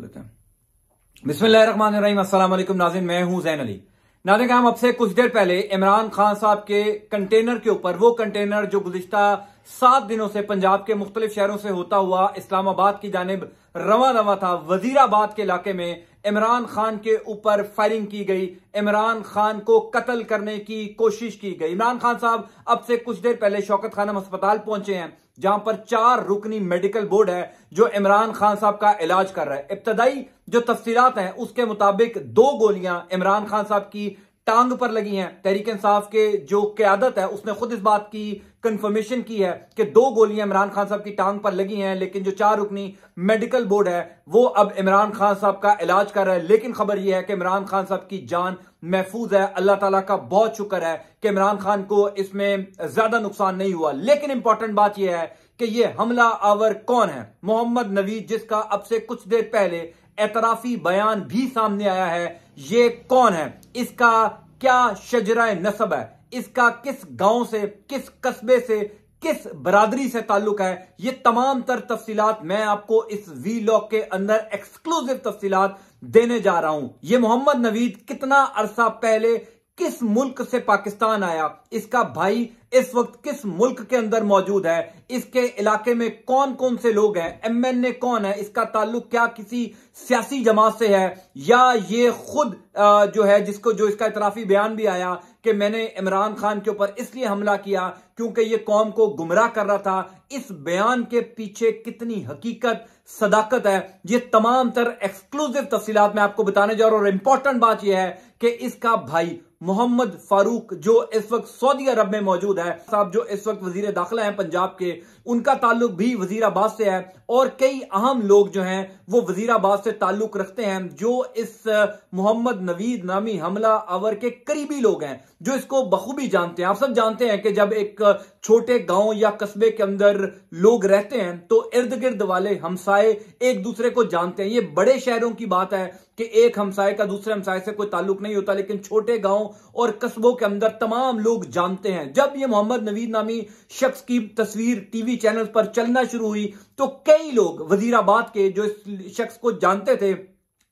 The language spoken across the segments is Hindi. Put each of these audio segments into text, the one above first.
लेते हैं नाजिन मैं हूं जैन अली नाजिन कुछ देर पहले इमरान खान साहब के कंटेनर के ऊपर वो कंटेनर जो गुजश्ता सात दिनों से पंजाब के मुख्तलिफ शहरों से होता हुआ इस्लामाबाद की जानब रवा रवा था वजीराबाद के इलाके में इमरान खान के ऊपर फायरिंग की गई इमरान खान को कत्ल करने की कोशिश की गई इमरान खान साहब अब से कुछ देर पहले शौकत खानम अस्पताल पहुंचे हैं जहां पर चार रुकनी मेडिकल बोर्ड है जो इमरान खान साहब का इलाज कर रहा है इब्तदाई जो तफसीत हैं उसके मुताबिक दो गोलियां इमरान खान साहब की टांग पर लगी हैं तहरीक इंसाफ के जो क्यादत है उसने खुद इस बात की कंफर्मेशन की है कि दो गोलियां इमरान खान साहब की टांग पर लगी हैं लेकिन जो चार रुकनी मेडिकल बोर्ड है वो अब इमरान खान साहब का इलाज कर रहा है लेकिन खबर यह है कि इमरान खान साहब की जान महफूज है अल्लाह ताला का बहुत शुक्र है कि इमरान खान को इसमें ज्यादा नुकसान नहीं हुआ लेकिन इंपॉर्टेंट बात यह है कि यह हमला आवर कौन है मोहम्मद नवीद जिसका अब से कुछ देर पहले एतराफी बयान भी सामने आया है ये कौन है इसका क्या शजरा नसब है इसका किस गांव से किस कस्बे से किस बरादरी से ताल्लुक है ये तमाम तर तफसी मैं आपको इस वी लॉक के अंदर एक्सक्लूसिव तफसीलात देने जा रहा हूं ये मोहम्मद नवीद कितना अरसा पहले किस मुल्क से पाकिस्तान आया इसका भाई इस वक्त किस मुल्क के अंदर मौजूद है इसके इलाके में कौन कौन से लोग हैं एमएनए कौन है इसका ताल्लुक क्या किसी सियासी जमात से है या ये खुद जो है जिसको जो इसका इतराफी बयान भी आया कि मैंने इमरान खान के ऊपर इसलिए हमला किया क्योंकि ये कौम को गुमराह कर रहा था इस बयान के पीछे कितनी हकीकत सदाकत है ये तमाम तर एक्सक्लूसिव तफसीत में आपको बताने जा रहा हूं और इंपॉर्टेंट बात यह है कि इसका भाई मोहम्मद फारूक जो इस वक्त सऊदी अरब में मौजूद है है साहब जो इस वक्त वजीर दाखिला है पंजाब के उनका ताल्लुक भी वजीराबाद से है और कई अहम लोग जो हैं वो वजीराबाद से ताल्लुक रखते हैं जो इस मोहम्मद नवीद नामी हमला अवर के करीबी लोग हैं जो इसको बखूबी जानते हैं आप सब जानते हैं कि जब एक छोटे गांव या कस्बे के अंदर लोग रहते हैं तो इर्द गिर्द वाले हमसाए एक दूसरे को जानते हैं ये बड़े शहरों की बात है कि एक हमसाए का दूसरे हमसाए से कोई ताल्लुक नहीं होता लेकिन छोटे गांव और कस्बों के अंदर तमाम लोग जानते हैं जब ये मोहम्मद नवीद नामी शख्स की तस्वीर टीवी चैनल पर चलना शुरू हुई तो कई लोग वजीराबाद के जो इस शख्स को जानते थे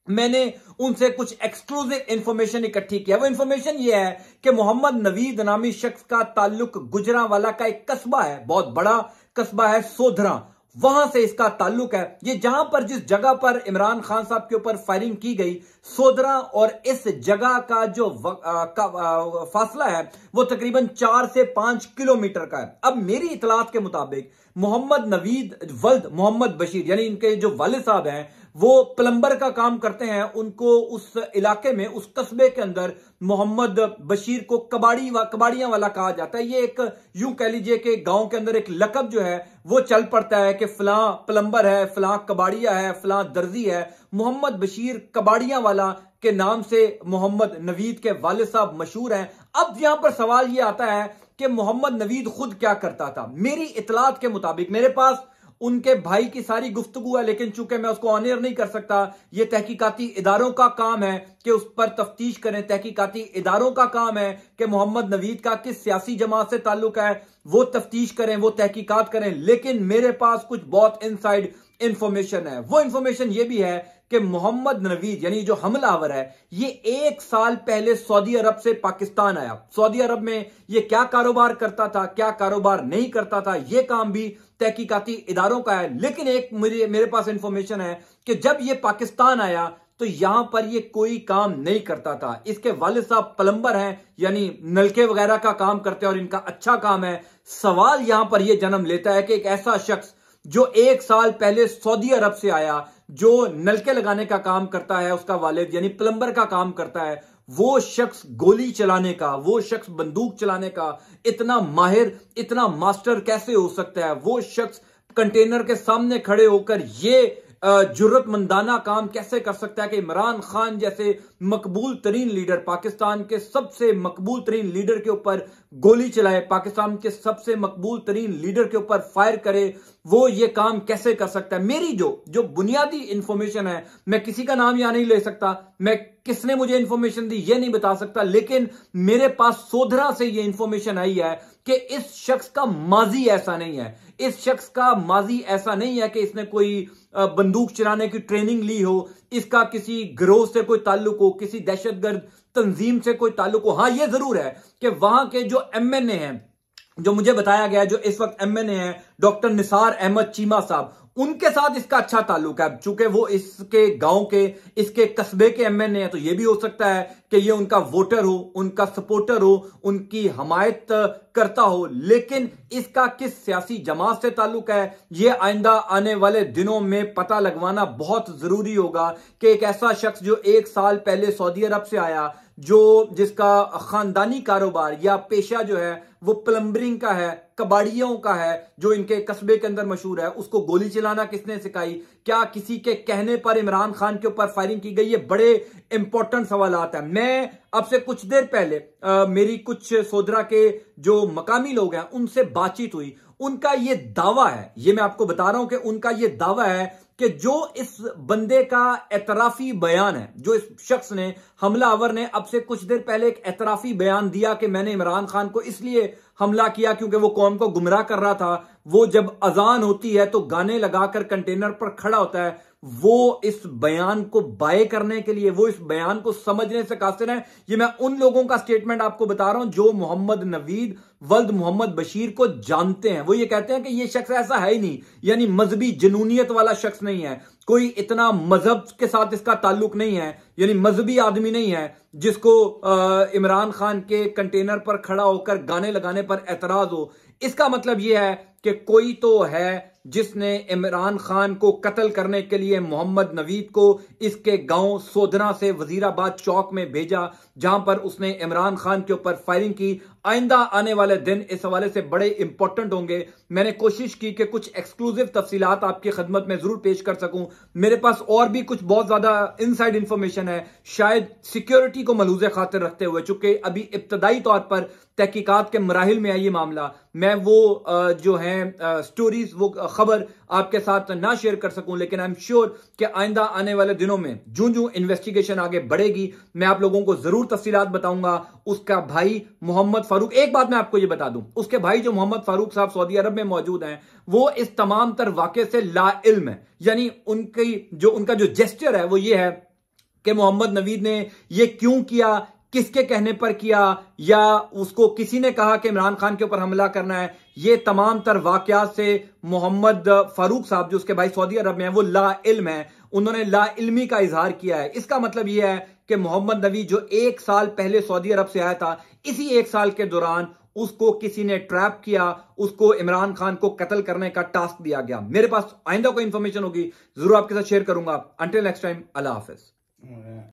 मैंने उनसे कुछ एक्सक्लूसिव इंफॉर्मेशन इकट्ठी किया वो इंफॉर्मेशन ये है कि मोहम्मद नवीद नामी शख्स का ताल्लुक गुजरा वाला का एक कस्बा है बहुत बड़ा कस्बा है सोधरा वहां से इसका ताल्लुक है ये जहां पर जिस जगह पर इमरान खान साहब के ऊपर फायरिंग की गई सोदरा और इस जगह का जो व, आ, का, आ, फासला है वो तकरीबन चार से पांच किलोमीटर का है अब मेरी इतलात के मुताबिक मोहम्मद नवीद वल्द मोहम्मद बशीर यानी इनके जो वाले साहब हैं वो प्लम्बर का काम करते हैं उनको उस इलाके में उस कस्बे के अंदर मोहम्मद बशीर को कबाड़ी वा, कबाड़ियां वाला कहा जाता है ये एक यूं कह लीजिए कि गांव के अंदर एक लकब जो है वो चल पड़ता है कि फलां प्लम्बर है फलां कबाड़िया है फलां दर्जी है मोहम्मद बशीर कबाड़ियां वाला के नाम से मोहम्मद नवीद के वाले साहब मशहूर हैं अब यहां पर सवाल ये आता है कि मोहम्मद नवीद खुद क्या करता था मेरी इतलात के मुताबिक मेरे पास उनके भाई की सारी गुफ्तगु है लेकिन चूंकि मैं उसको ऑनियर नहीं कर सकता ये तहकीकाती इदारों का काम है कि उस पर तफ्तीश करें तहकीकाती इदारों का काम है कि मोहम्मद नवीद का किस सियासी जमात से ताल्लुक है वो तफ्तीश करें वो तहकीकात करें लेकिन मेरे पास कुछ बहुत इनसाइड इंफॉर्मेशन है वो इंफॉर्मेशन ये भी है कि मोहम्मद नवीद यानी जो हमलावर है ये एक साल पहले सऊदी अरब से पाकिस्तान आया सऊदी अरब में ये क्या कारोबार करता था क्या कारोबार नहीं करता था ये काम भी तहकीकाती इदारों का है लेकिन एक मेरे मेरे पास इंफॉर्मेशन है कि जब ये पाकिस्तान आया तो यहां पर ये कोई काम नहीं करता था इसके वाल साहब पलंबर हैं यानी नलके वगैरह का काम करते हैं और इनका अच्छा काम है सवाल यहां पर ये जन्म लेता है कि एक ऐसा शख्स जो एक साल पहले सऊदी अरब से आया जो नलके लगाने का काम करता है उसका वालिद यानी प्लम्बर का काम करता है वो शख्स गोली चलाने का वो शख्स बंदूक चलाने का इतना माहिर इतना मास्टर कैसे हो सकता है वो शख्स कंटेनर के सामने खड़े होकर ये जरूरतमंदाना काम कैसे कर सकता है कि इमरान खान जैसे मकबूल तरीन लीडर पाकिस्तान के सबसे मकबूल तरीन लीडर के ऊपर गोली चलाए पाकिस्तान के सबसे मकबूल तरीन लीडर के ऊपर फायर करे वो ये काम कैसे कर सकता है मेरी जो जो बुनियादी इंफॉर्मेशन है मैं किसी का नाम यहां नहीं ले सकता मैं किसने मुझे इंफॉर्मेशन दी ये नहीं बता सकता लेकिन मेरे पास सोधरा से यह इंफॉर्मेशन आई है कि इस शख्स का माजी ऐसा नहीं है इस शख्स का माजी ऐसा नहीं है कि इसने कोई बंदूक चलाने की ट्रेनिंग ली हो इसका किसी ग्रोह से कोई ताल्लुक हो किसी दहशतगर्द तंजीम से कोई ताल्लुक हो हाँ यह जरूर है कि वहां के जो एमएनए हैं जो मुझे बताया गया जो इस वक्त एमएनए हैं डॉक्टर निसार अहमद चीमा साहब उनके साथ इसका अच्छा ताल्लुक है चूंकि वो इसके गांव के इसके कस्बे के एमएनए हैं तो ये भी हो सकता है कि ये उनका वोटर हो उनका सपोर्टर हो उनकी हमायत करता हो लेकिन इसका किस सियासी जमात से ताल्लुक है ये आइंदा आने वाले दिनों में पता लगवाना बहुत जरूरी होगा कि एक ऐसा शख्स जो एक साल पहले सऊदी अरब से आया जो जिसका खानदानी कारोबार या पेशा जो है वो प्लम्बरिंग का है कबाड़ियों का है जो इनके कस्बे के अंदर मशहूर है उसको गोली चलाना किसने सिखाई क्या किसी के कहने पर इमरान खान के ऊपर फायरिंग की गई ये बड़े इंपॉर्टेंट सवाल है मैं अब से कुछ देर पहले आ, मेरी कुछ सोदरा के जो मकामी लोग हैं उनसे बातचीत हुई उनका ये दावा है ये मैं आपको बता रहा हूं कि उनका ये दावा है कि जो इस बंदे का एतराफी बयान है जो इस शख्स ने हमलावर ने अब से कुछ देर पहले एक एतराफी बयान दिया कि मैंने इमरान खान को इसलिए हमला किया क्योंकि वो कौम को गुमराह कर रहा था वो जब अजान होती है तो गाने लगाकर कंटेनर पर खड़ा होता है वो इस बयान को बाय करने के लिए वो इस बयान को समझने से कासिर हैं ये मैं उन लोगों का स्टेटमेंट आपको बता रहा हूं जो मोहम्मद नवीद वल्द मोहम्मद बशीर को जानते हैं वो ये कहते हैं कि ये शख्स ऐसा है ही नहीं यानी मजहबी जनूनियत वाला शख्स नहीं है कोई इतना मजहब के साथ इसका ताल्लुक नहीं है यानी मजहबी आदमी नहीं है जिसको इमरान खान के कंटेनर पर खड़ा होकर गाने लगाने पर एतराज हो इसका मतलब यह है कि कोई तो है जिसने इमरान खान को कत्ल करने के लिए मोहम्मद नवीद को इसके गांव सोधना से वजीराबाद चौक में भेजा जहां पर उसने इमरान खान के ऊपर फायरिंग की आइंदा आने वाले दिन इस हवाले से बड़े इंपॉर्टेंट होंगे मैंने कोशिश की कि कुछ एक्सक्लूसिव तफसीलात आपकी खदमत में जरूर पेश कर सकूं मेरे पास और भी कुछ बहुत ज्यादा इनसाइड इंफॉर्मेशन है शायद सिक्योरिटी को मलूज खातिर रखते हुए चूंकि अभी इब्तदाई तौर पर तहकीकत के मराहल में है ये मामला मैं वो जो है स्टोरीज वो खबर आपके साथ ना शेयर कर सकूं लेकिन आई एम श्योर कि आइंदा आने वाले दिनों में जू जू इन्वेस्टिगेशन आगे बढ़ेगी मैं आप लोगों को जरूर तफसीलात बताऊंगा उसका भाई मोहम्मद फारूक एक बात मैं आपको यह बता दूं उसके भाई जो मोहम्मद फारूक साहब सऊदी अरब में मौजूद हैं वो इस तमाम तर वाक्य से ला इल्म है यानी उनकी जो उनका जो जेस्टर है वो ये है कि मोहम्मद नवीद ने ये क्यों किया किसके कहने पर किया या उसको किसी ने कहा कि इमरान खान के ऊपर हमला करना है ये तमाम तर वाकया से मोहम्मद फारूक साहब जो उसके भाई सऊदी अरब में है वो ला इल्म है उन्होंने ला इल्मी का इजहार किया है इसका मतलब यह है कि मोहम्मद नबी जो एक साल पहले सऊदी अरब से आया था इसी एक साल के दौरान उसको किसी ने ट्रैप किया उसको इमरान खान को कत्ल करने का टास्क दिया गया मेरे पास आइंदा कोई इंफॉर्मेशन होगी जरूर आपके साथ शेयर करूंगा अंटिल नेक्स्ट टाइम अल्लाह हाफिज हाँ।